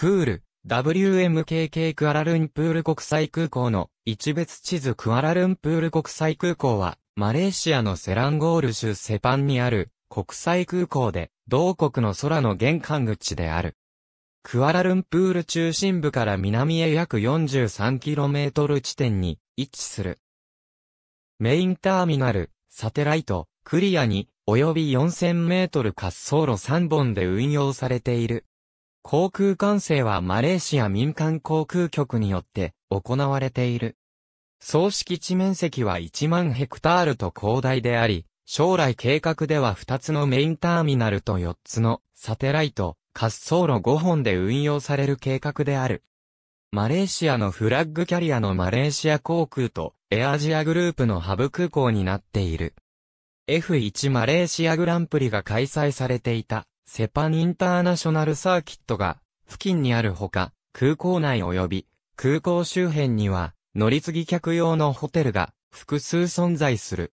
クール、WMKK クアラルンプール国際空港の一別地図クアラルンプール国際空港は、マレーシアのセランゴール州セパンにある国際空港で、同国の空の玄関口である。クアラルンプール中心部から南へ約 43km 地点に位置する。メインターミナル、サテライト、クリアに、及び4000メートル滑走路3本で運用されている。航空管制はマレーシア民間航空局によって行われている。総敷地面積は1万ヘクタールと広大であり、将来計画では2つのメインターミナルと4つのサテライト、滑走路5本で運用される計画である。マレーシアのフラッグキャリアのマレーシア航空とエアジアグループのハブ空港になっている。F1 マレーシアグランプリが開催されていたセパンインターナショナルサーキットが付近にあるほか、空港内及び空港周辺には乗り継ぎ客用のホテルが複数存在する。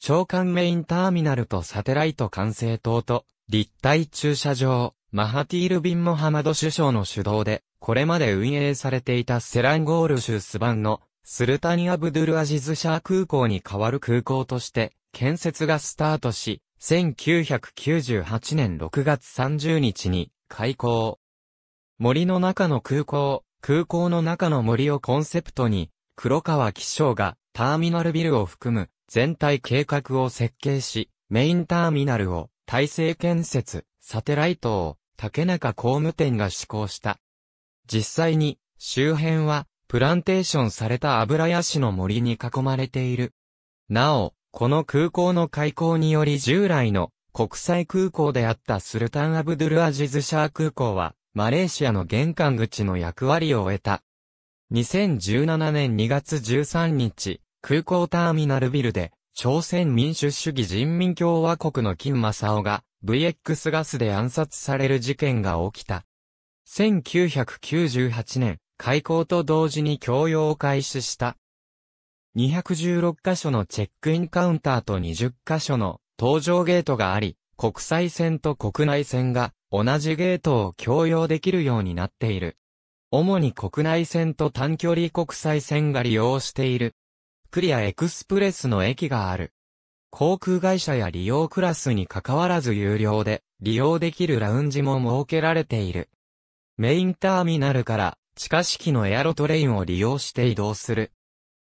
長官メインターミナルとサテライト管制塔と立体駐車場、マハティール・ビン・モハマド首相の主導で、これまで運営されていたセランゴール州スバンのスルタニ・アブドゥル・アジズシャー空港に代わる空港として建設がスタートし、1998年6月30日に開港。森の中の空港、空港の中の森をコンセプトに、黒川気象がターミナルビルを含む全体計画を設計し、メインターミナルを体制建設、サテライトを竹中工務店が施行した。実際に周辺はプランテーションされた油屋市の森に囲まれている。なお、この空港の開港により従来の国際空港であったスルタン・アブドゥル・アジズ・シャー空港は、マレーシアの玄関口の役割を終えた。2017年2月13日、空港ターミナルビルで、朝鮮民主主義人民共和国の金正夫が VX ガスで暗殺される事件が起きた。1998年、開港と同時に供用を開始した216カ所のチェックインカウンターと20カ所の搭乗ゲートがあり、国際線と国内線が同じゲートを共用できるようになっている。主に国内線と短距離国際線が利用している。クリアエクスプレスの駅がある。航空会社や利用クラスに関わらず有料で利用できるラウンジも設けられている。メインターミナルから地下式のエアロトレインを利用して移動する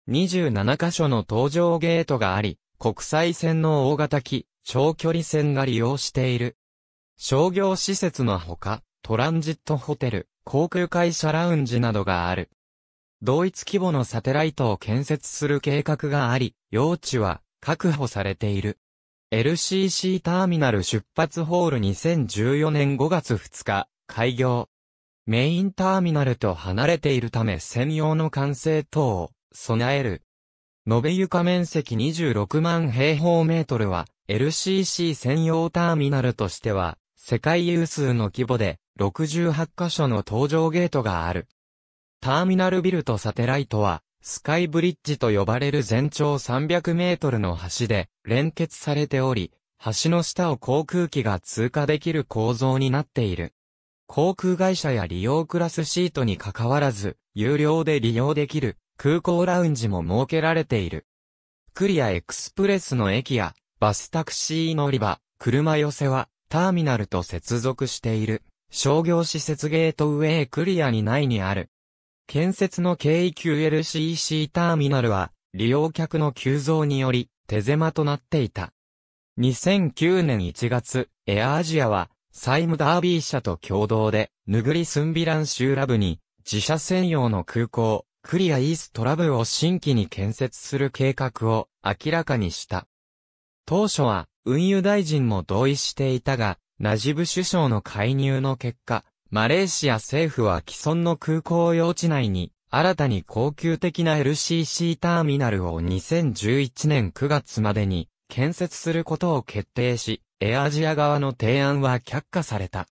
27カ所の搭乗ゲートがあり、国際線の大型機、長距離線が利用している。商業施設のほか、トランジットホテル、航空会社ラウンジなどがある。同一規模のサテライトを建設する計画があり、用地は確保されている。LCC ターミナル出発ホール2014年5月2日、開業。メインターミナルと離れているため専用の管制塔を備える。延べ床面積26万平方メートルは、LCC 専用ターミナルとしては、世界有数の規模で、68カ所の搭乗ゲートがある。ターミナルビルとサテライトは、スカイブリッジと呼ばれる全長300メートルの橋で連結されており、橋の下を航空機が通過できる構造になっている。航空会社や利用クラスシートに関わらず、有料で利用できる空港ラウンジも設けられている。クリアエクスプレスの駅や、バスタクシー乗り場、車寄せは、ターミナルと接続している、商業施設ゲートウェイクリアに内にある。建設の KQLCC ターミナルは、利用客の急増により、手狭となっていた。2009年1月、エアアジアは、サイムダービー社と共同で、ヌグリスンビラン州ラブに、自社専用の空港、クリアイーストラブを新規に建設する計画を明らかにした。当初は運輸大臣も同意していたが、ナジブ首相の介入の結果、マレーシア政府は既存の空港用地内に新たに高級的な LCC ターミナルを2011年9月までに建設することを決定し、エアアジア側の提案は却下された。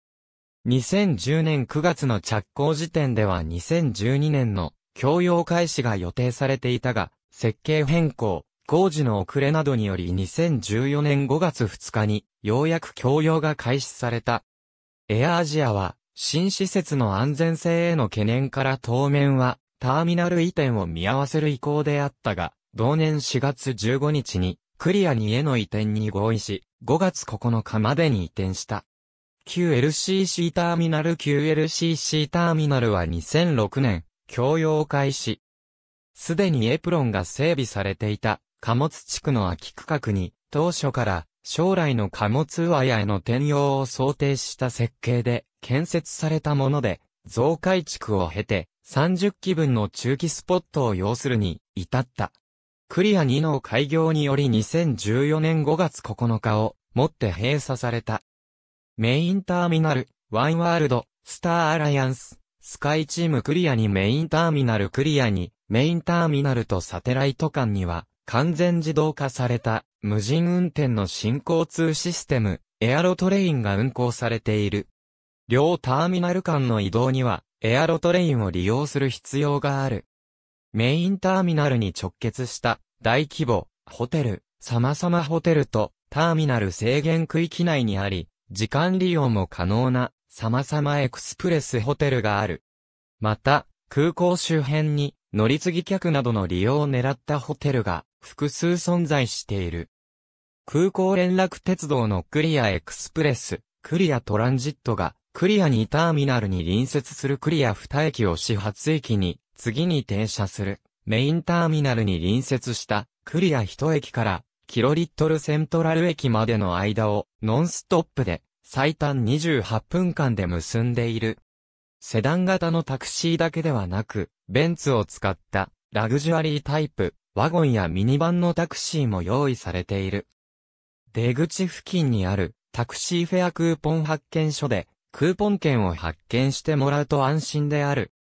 2010年9月の着工時点では2012年の供用開始が予定されていたが、設計変更、工事の遅れなどにより2014年5月2日に、ようやく供用が開始された。エアアジアは、新施設の安全性への懸念から当面は、ターミナル移転を見合わせる意向であったが、同年4月15日に、クリアにへの移転に合意し、5月9日までに移転した。QLCC ターミナル QLCC ターミナルは2006年、供用開始。すでにエプロンが整備されていた貨物地区の空き区画に当初から将来の貨物上屋への転用を想定した設計で建設されたもので増改築を経て30基分の中期スポットを要するに至った。クリア2の開業により2014年5月9日をもって閉鎖された。メインターミナル、ワンワールド、スターアライアンス、スカイチームクリアにメインターミナルクリアに、メインターミナルとサテライト間には、完全自動化された、無人運転の新交通システム、エアロトレインが運行されている。両ターミナル間の移動には、エアロトレインを利用する必要がある。メインターミナルに直結した大規模、ホテル、様々ホテルとターミナル制限区域内にあり、時間利用も可能な様々エクスプレスホテルがある。また、空港周辺に乗り継ぎ客などの利用を狙ったホテルが複数存在している。空港連絡鉄道のクリアエクスプレス、クリアトランジットがクリア2ターミナルに隣接するクリア2駅を始発駅に次に停車するメインターミナルに隣接したクリア1駅からキロリットルセントラル駅までの間をノンストップで最短28分間で結んでいる。セダン型のタクシーだけではなく、ベンツを使ったラグジュアリータイプ、ワゴンやミニバンのタクシーも用意されている。出口付近にあるタクシーフェアクーポン発見所でクーポン券を発見してもらうと安心である。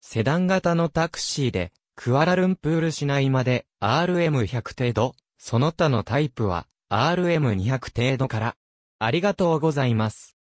セダン型のタクシーでクアラルンプール市内まで RM100 程度、その他のタイプは RM200 程度からありがとうございます。